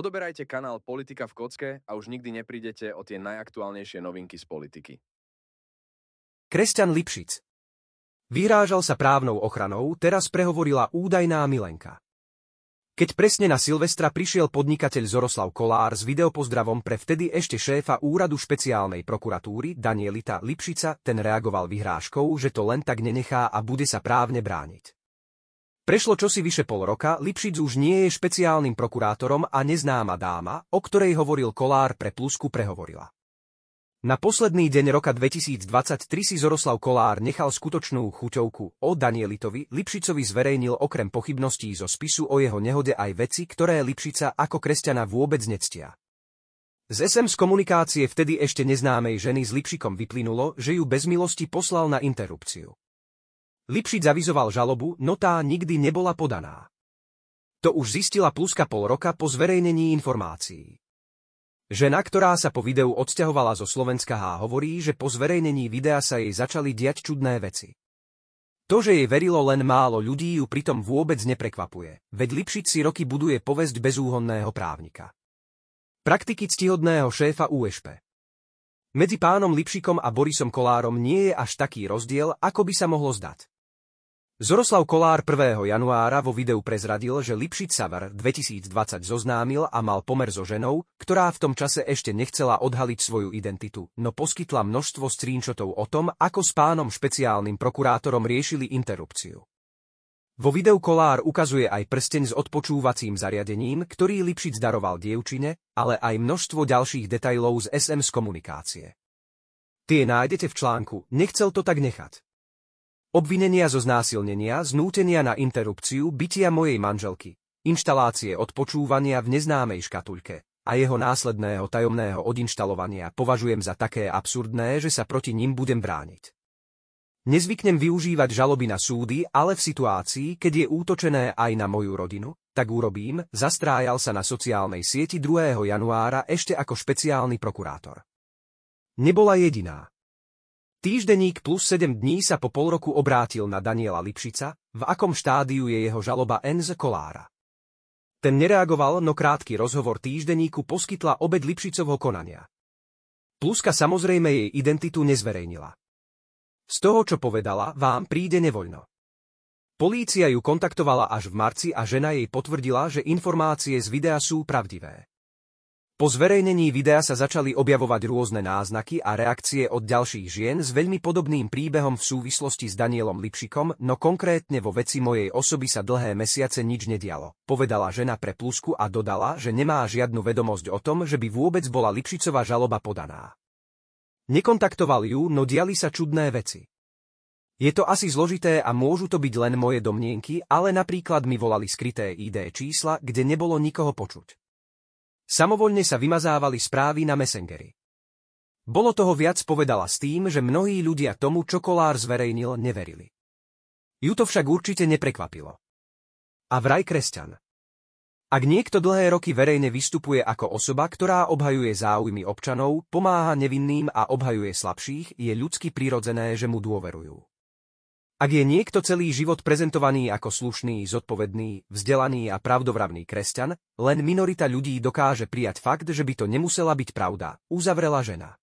Odoberajte kanál Politika v kocke a už nikdy neprídete o tie najaktuálnejšie novinky z politiky. Kresťan Lipšic Vyrážal sa právnou ochranou, teraz prehovorila údajná Milenka. Keď presne na Silvestra prišiel podnikateľ Zoroslav Kolár s videopozdravom pre vtedy ešte šéfa úradu špeciálnej prokuratúry Danielita Lipšica, ten reagoval vyhrážkou, že to len tak nenechá a bude sa právne brániť. Prešlo čosi vyše pol roka, Lipšic už nie je špeciálnym prokurátorom a neznáma dáma, o ktorej hovoril Kolár pre Plusku prehovorila. Na posledný deň roka 2023 si Zoroslav Kolár nechal skutočnú chuťovku o Danielitovi, Lipšicovi zverejnil okrem pochybností zo spisu o jeho nehode aj veci, ktoré Lipšica ako kresťana vôbec nectia. Z SM z komunikácie vtedy ešte neznámej ženy s Lipšikom vyplynulo, že ju bez milosti poslal na interrupciu. Lipšic zavizoval žalobu, no tá nikdy nebola podaná. To už zistila Pluska pol roka po zverejnení informácií. Žena, ktorá sa po videu odsťahovala zo Slovenska H hovorí, že po zverejnení videa sa jej začali diať čudné veci. To, že jej verilo len málo ľudí, ju pritom vôbec neprekvapuje, veď Lipšic si roky buduje povesť bezúhonného právnika. Praktiky ctihodného šéfa USP Medzi pánom Lipšikom a Borisom Kolárom nie je až taký rozdiel, ako by sa mohlo zdať. Zoroslav Kolár 1. januára vo videu prezradil, že Lipšic Savar 2020 zoznámil a mal pomer so ženou, ktorá v tom čase ešte nechcela odhaliť svoju identitu, no poskytla množstvo strínčotov o tom, ako s pánom špeciálnym prokurátorom riešili interrupciu. Vo videu Kolár ukazuje aj prsteň s odpočúvacím zariadením, ktorý Lipšic daroval dievčine, ale aj množstvo ďalších detajlov z SMS komunikácie. Tie nájdete v článku Nechcel to tak nechať. Obvinenia zo znásilnenia, znútenia na interrupciu bytia mojej manželky, inštalácie odpočúvania v neznámej škatuľke a jeho následného tajomného odinštalovania považujem za také absurdné, že sa proti ním budem brániť. Nezvyknem využívať žaloby na súdy, ale v situácii, keď je útočené aj na moju rodinu, tak urobím, zastrájal sa na sociálnej sieti 2. januára ešte ako špeciálny prokurátor. Nebola jediná. Týždeník plus 7 dní sa po pol roku obrátil na Daniela Lipšica, v akom štádiu je jeho žaloba Enz Kolára. Ten nereagoval, no krátky rozhovor týždeníku poskytla obed Lipšicovho konania. Pluska samozrejme jej identitu nezverejnila. Z toho, čo povedala, vám príde nevoľno. Polícia ju kontaktovala až v marci a žena jej potvrdila, že informácie z videa sú pravdivé. Po zverejnení videa sa začali objavovať rôzne náznaky a reakcie od ďalších žien s veľmi podobným príbehom v súvislosti s Danielom Lipšikom, no konkrétne vo veci mojej osoby sa dlhé mesiace nič nedialo. Povedala žena pre plusku a dodala, že nemá žiadnu vedomosť o tom, že by vôbec bola Lipšicová žaloba podaná. Nekontaktoval ju, no diali sa čudné veci. Je to asi zložité a môžu to byť len moje domnienky, ale napríklad mi volali skryté ID čísla, kde nebolo nikoho počuť. Samovoľne sa vymazávali správy na Messengeri. Bolo toho viac povedala s tým, že mnohí ľudia tomu, čo Kolár zverejnil, neverili. Ju to však určite neprekvapilo. A vraj kresťan. Ak niekto dlhé roky verejne vystupuje ako osoba, ktorá obhajuje záujmy občanov, pomáha nevinným a obhajuje slabších, je ľudsky prirodzené, že mu dôverujú. Ak je niekto celý život prezentovaný ako slušný, zodpovedný, vzdelaný a pravdovravný kresťan, len minorita ľudí dokáže prijať fakt, že by to nemusela byť pravda, uzavrela žena.